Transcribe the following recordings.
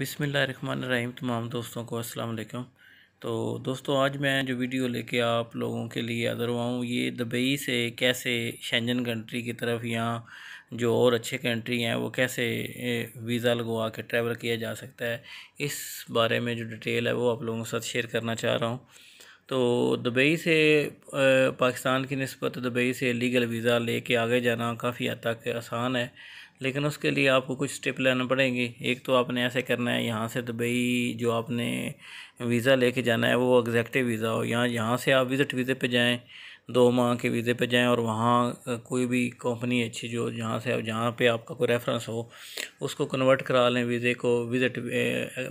बिसमीम तमाम दोस्तों को अस्सलाम वालेकुम तो दोस्तों आज मैं जो वीडियो लेके आप लोगों के लिए आदर हुआ हूँ ये दुबई से कैसे शेंजन कंट्री की तरफ या जो और अच्छे कंट्री हैं वो कैसे वीज़ा लगवा के ट्रैवल किया जा सकता है इस बारे में जो डिटेल है वो आप लोगों के साथ शेयर करना चाह रहा हूँ तो दुबई से पाकिस्तान की नस्बत दुबई से लीगल वीज़ा ले आगे जाना काफ़ी हद तक आसान है लेकिन उसके लिए आपको कुछ स्टेप लेना पड़ेंगे एक तो आपने ऐसे करना है यहाँ से दुबई जो आपने वीज़ा लेके जाना है वो एग्जैक्टिव वीज़ा हो यहाँ यहाँ से आप विज़िट वीज़े पे जाएं दो माह के वीज़े पे जाएं और वहाँ कोई भी कंपनी अच्छी जो जहाँ से जहाँ पे आपका कोई रेफरेंस हो उसको कन्वर्ट करा लें वीज़े को विज़िट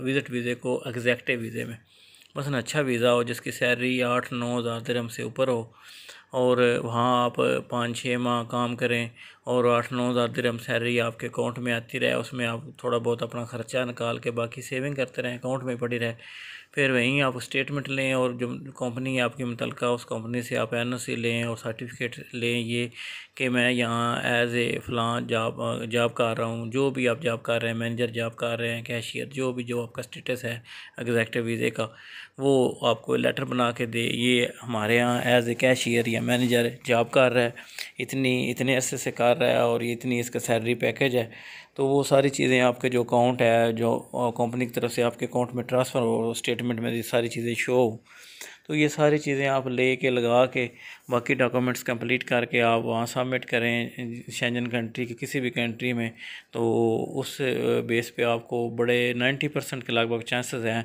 विज़िट वीज़े को एग्जैक्टिव वीज़े में बस ना अच्छा वीज़ा हो जिसकी सैलरी आठ नौ हज़ार दरम से ऊपर हो और वहाँ आप पाँच छः माह काम करें और आठ नौ हज़ार दरम सैलरी आपके अकाउंट में आती रहे उसमें आप थोड़ा बहुत अपना ख़र्चा निकाल के बाकी सेविंग करते रहें अकाउंट में पड़ी रहे फिर वहीं आप स्टेटमेंट लें और जो कंपनी है आपकी मुतल उस कंपनी से आप एन सी लें और सर्टिफिकेट लें ये कि मैं यहाँ एज ए फ़लाँ जॉब जॉब कर रहा हूँ जो भी आप जॉब कर रहे हैं मैनेजर जॉब कर रहे हैं कैशियर जो भी जो आपका स्टेटस है एग्जैक्टिव वीज़े का वो आपको लेटर बना के दे ये हमारे यहाँ एज ए कैशियर या मैनेजर जॉब कर रहा है इतनी इतने अरसे से कर रहा है और ये इतनी इसका सैलरी पैकेज है तो वो सारी चीज़ें आपके जो अकाउंट है जो कंपनी की तरफ से आपके अकाउंट में ट्रांसफ़र हो स्टेटमेंट में ये सारी चीज़ें शो हो तो ये सारी चीज़ें आप ले के लगा के बाकी डॉक्यूमेंट्स कंप्लीट करके आप वहाँ सबमिट करें शेंजन कंट्री की किसी भी कंट्री में तो उस बेस पे आपको बड़े नाइन्टी परसेंट के लगभग चांसेस हैं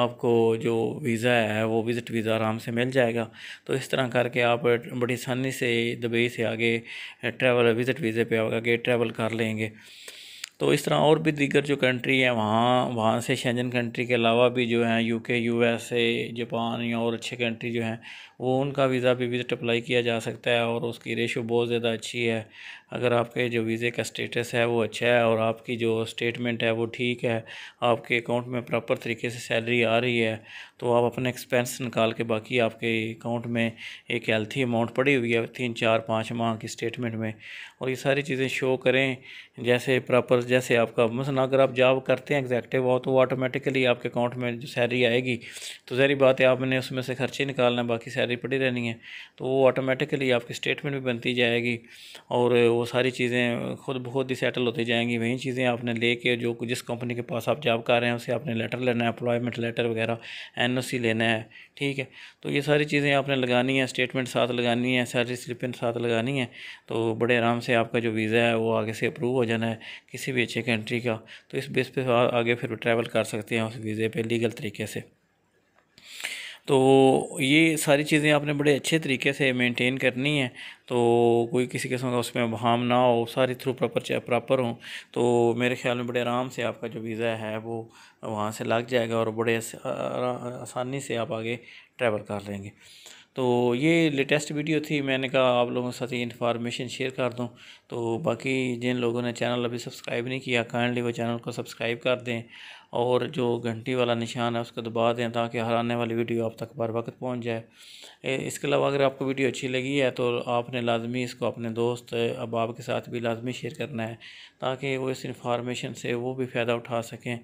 आपको जो वीज़ा है वो विज़िट वीज़ा आराम से मिल जाएगा तो इस तरह करके आप बड़ी आसानी से दुबई से आगे ट्रैवल विज़िट वीज़े पर आगे ट्रैवल कर लेंगे तो इस तरह और भी दीगर जो कंट्री हैं वहाँ वहाँ से शेंजन कंट्री के अलावा भी जो हैं यूके यूएसए जापान या और अच्छे कंट्री जो हैं वो उनका वीज़ा भी विज़िट अप्लाई किया जा सकता है और उसकी रेशो बहुत ज़्यादा अच्छी है अगर आपके जो वीज़े का स्टेटस है वो अच्छा है और आपकी जो स्टेटमेंट है वो ठीक है आपके अकाउंट में प्रॉपर तरीके से सैलरी आ रही है तो आप अपने एक्सपेंस निकाल के बाकी आपके अकाउंट में एक हेल्थी अमाउंट पड़ी हुई है तीन चार पाँच माह की स्टेटमेंट में और ये सारी चीज़ें शो करें जैसे प्रॉपर जैसे आपका मसला मतलब अगर आप जॉब करते हैं एग्जैक्टिव हो तो ऑटोमेटिकली आपके अकाउंट में जो सैलरी आएगी तो जहरी बात है आपने उसमें से खर्चे निकालना बाकी सैलरी पड़ी रहनी है तो वो ऑटोमेटिकली आपकी स्टेटमेंट भी बनती जाएगी और वो सारी चीज़ें खुद बहुत ही सेटल होती जाएंगी वही चीज़ें आपने लेके जो जिस कंपनी के पास आप जॉब कर रहे हैं उसे आपने लेटर लेना है अप्लॉयमेंट लेटर वगैरह एन ओ सी लेना है ठीक है तो ये सारी चीज़ें आपने लगानी है स्टेटमेंट साथ लगानी है सैलरी स्लिपें साथ लगानी है तो बड़े आराम से आपका जो वीज़ा है वो आगे से अप्रूव हो जाना है किसी भी अच्छे कंट्री का तो इस बेस पर आगे फिर ट्रैवल कर सकते हैं उस वीज़े पर लीगल तरीके से तो ये सारी चीज़ें आपने बड़े अच्छे तरीके से मेंटेन करनी है तो कोई किसी किस्म का उसमें वहाम ना हो सारी थ्रू प्रॉपर प्रॉपर हो तो मेरे ख्याल में बड़े आराम से आपका जो वीज़ा है वो वहाँ से लग जाएगा और बड़े आसानी से आप आगे ट्रैवल कर लेंगे तो ये लेटेस्ट वीडियो थी मैंने कहा आप लोगों के साथ ये इन्फॉर्मेशन शेयर कर दूँ तो बाकी जिन लोगों ने चैनल अभी सब्सक्राइब नहीं किया काइंडली वो चैनल को सब्सक्राइब कर दें और जो घंटी वाला निशान है उसको दबा दें ताकि हर आने वाली वीडियो आप तक बर वक्त पहुँच जाए इसके अलावा अगर आपको वीडियो अच्छी लगी है तो आपने लाजमी इसको अपने दोस्त अहबाब के साथ भी लाजमी शेयर करना है ताकि वो इस इंफॉर्मेशन से वो भी फ़ायदा उठा सकें